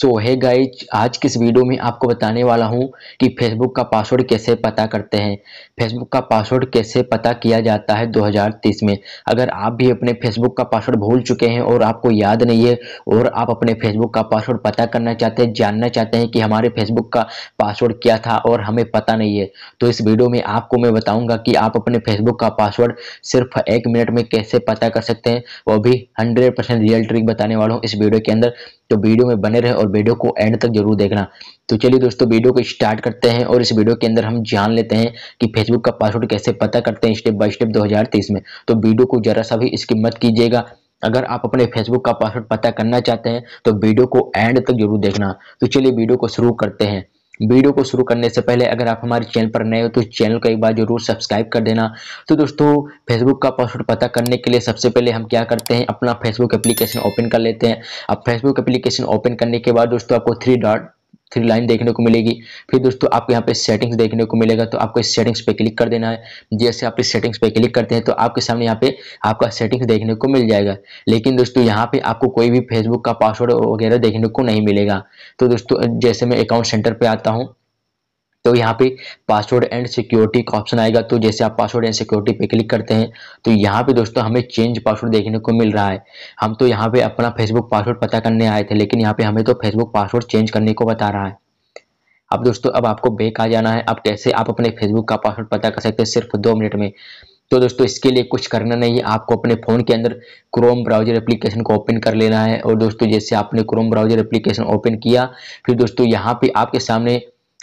सो है गाइज आज किस वीडियो में आपको बताने वाला हूँ कि फेसबुक का पासवर्ड कैसे पता करते हैं फेसबुक का पासवर्ड कैसे पता किया जाता है 2030 में अगर आप भी अपने फेसबुक का पासवर्ड भूल चुके हैं और आपको याद नहीं है और आप अपने फेसबुक का पासवर्ड पता करना चाहते हैं जानना चाहते हैं कि हमारे फेसबुक का पासवर्ड क्या था और हमें पता नहीं है तो इस वीडियो में आपको मैं बताऊँगा कि आप अपने फेसबुक का पासवर्ड सिर्फ एक मिनट में कैसे पता कर सकते हैं वो भी हंड्रेड रियल ट्रिक बताने वाला हूँ इस वीडियो के अंदर तो वीडियो में बने रहे और वीडियो को एंड तक जरूर देखना तो चलिए दोस्तों वीडियो को स्टार्ट करते हैं और इस वीडियो के अंदर हम जान लेते हैं कि फेसबुक का पासवर्ड कैसे पता करते हैं स्टेप बाय स्टेप 2023 में तो वीडियो को जरा सा भी इसकी मत कीजिएगा अगर आप अपने फेसबुक का पासवर्ड पता करना चाहते हैं तो वीडियो को एंड तक जरूर देखना तो चलिए वीडियो को शुरू करते हैं वीडियो को शुरू करने से पहले अगर आप हमारे चैनल पर नए हो तो चैनल को एक बार जरूर सब्सक्राइब कर देना तो दोस्तों फेसबुक का पासवर्ड पता करने के लिए सबसे पहले हम क्या करते हैं अपना फेसबुक एप्लीकेशन ओपन कर लेते हैं अब फेसबुक एप्लीकेशन ओपन करने के बाद दोस्तों आपको थ्री डॉट थ्री लाइन देखने को मिलेगी फिर दोस्तों आपको यहाँ पे सेटिंग्स देखने को मिलेगा तो आपको इस सेटिंग्स पे क्लिक कर देना है जैसे आप इस सेटिंग्स पे क्लिक करते हैं तो आपके सामने यहाँ पे आपका सेटिंग्स देखने को मिल जाएगा लेकिन दोस्तों यहाँ पे आपको कोई भी फेसबुक का पासवर्ड वगैरह देखने को नहीं मिलेगा तो दोस्तों जैसे मैं अकाउंट सेंटर पर आता हूँ तो यहाँ पे पासवर्ड एंड सिक्योरिटी का ऑप्शन आएगा तो जैसे आप पासवर्ड एंड सिक्योरिटी पे क्लिक करते हैं तो यहाँ पे दोस्तों हमें चेंज पासवर्ड देखने को मिल रहा है हम तो यहाँ पे अपना फेसबुक पासवर्ड पता करने आए थे लेकिन यहाँ पे हमें तो फेसबुक पासवर्ड चेंज करने को बता रहा है अब दोस्तों अब आपको बेक आ जाना है अब कैसे आप अपने फेसबुक का पासवर्ड पता कर सकते हैं सिर्फ दो मिनट में तो दोस्तों इसके लिए कुछ करना नहीं है आपको अपने फ़ोन के अंदर क्रोम ब्राउजर एप्लीकेशन को ओपन कर लेना है और दोस्तों जैसे आपने क्रोम ब्राउजर एप्लीकेशन ओपन किया फिर दोस्तों यहाँ पे आपके सामने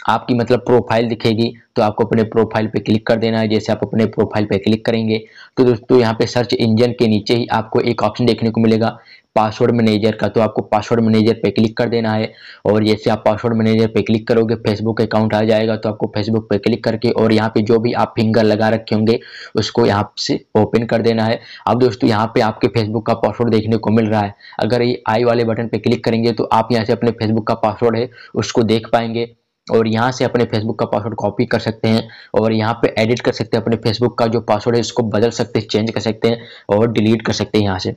आपकी मतलब प्रोफाइल दिखेगी तो आपको अपने प्रोफाइल पे क्लिक कर देना है जैसे आप अपने प्रोफाइल पे क्लिक करेंगे तो दोस्तों यहाँ पे सर्च इंजन के नीचे ही आपको एक ऑप्शन देखने को मिलेगा पासवर्ड मैनेजर का तो आपको पासवर्ड मैनेजर पे क्लिक कर देना है और जैसे आप पासवर्ड मैनेजर पे क्लिक करोगे फेसबुक अकाउंट आ जाएगा तो आपको फेसबुक पे क्लिक करके और यहाँ पे जो भी आप फिंगर लगा रखे होंगे उसको यहाँ से ओपन कर देना है अब दोस्तों यहाँ पे आपके फेसबुक का पासवर्ड देखने को मिल रहा है अगर ये आई वाले बटन पर क्लिक करेंगे तो आप यहाँ से अपने फेसबुक का पासवर्ड है उसको देख पाएंगे और यहाँ से अपने फेसबुक का पासवर्ड कॉपी कर सकते हैं और यहाँ पे एडिट कर सकते हैं अपने फेसबुक का जो पासवर्ड है इसको बदल सकते हैं चेंज कर सकते हैं और डिलीट कर सकते हैं यहाँ से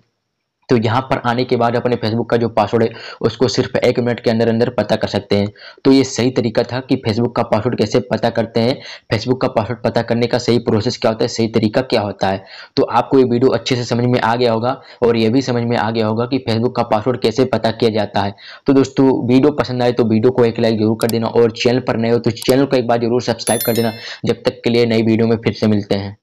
तो यहाँ पर आने के बाद अपने फेसबुक का जो पासवर्ड है उसको सिर्फ एक मिनट के अंदर अंदर पता कर सकते हैं तो ये सही तरीका था कि फेसबुक का पासवर्ड कैसे पता करते हैं फेसबुक का पासवर्ड पता करने का सही प्रोसेस क्या होता है सही तरीका क्या होता है तो आपको ये वीडियो अच्छे से समझ में आ गया होगा और ये भी समझ में आ गया होगा कि फेसबुक का पासवर्ड कैसे पता किया जाता है तो दोस्तों वीडियो पसंद आए तो वीडियो को एक लाइक जरूर कर देना और चैनल पर नए हो तो चैनल को एक बार जरूर सब्सक्राइब कर देना जब तक के लिए नई वीडियो में फिर से मिलते हैं